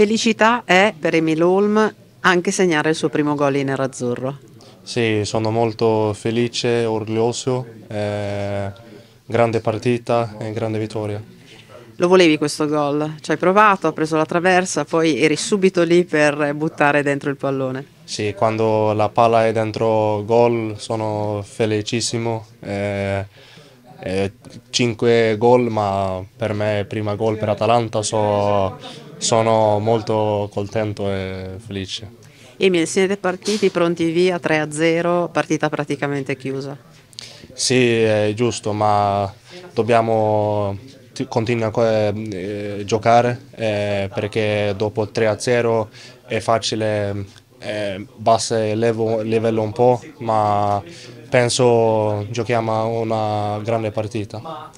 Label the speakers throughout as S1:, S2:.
S1: Felicità è per Emil Holm anche segnare
S2: il suo primo gol in nerazzurro. Sì, sono molto felice, orgoglioso, eh, grande partita e grande vittoria. Lo volevi questo
S1: gol? Ci hai provato, ha preso la traversa, poi eri subito lì per buttare dentro il pallone.
S2: Sì, quando la palla è dentro gol sono felicissimo. Eh, 5 eh, gol, ma per me prima gol per Atalanta so, sono molto contento e felice. Emil,
S1: siete partiti pronti via 3-0, partita praticamente chiusa.
S2: Sì, è giusto, ma dobbiamo continuare eh, a giocare eh, perché dopo 3-0 è facile eh, bassa levo, livello un po', ma penso giochiamo una grande partita.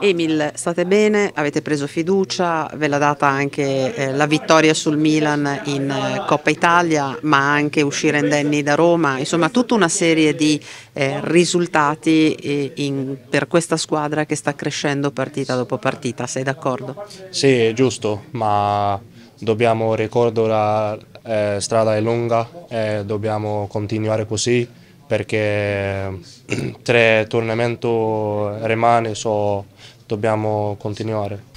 S2: Emil, state bene, avete preso fiducia,
S1: ve l'ha data anche eh, la vittoria sul Milan in eh, Coppa Italia, ma anche uscire indenni da Roma, insomma tutta una serie di eh, risultati eh, in, per questa squadra che sta crescendo partita dopo partita, sei d'accordo? Sì,
S2: è giusto, ma dobbiamo ricordare eh, strada è lunga e eh, dobbiamo continuare così perché eh, tre tornamenti rimane, so dobbiamo continuare.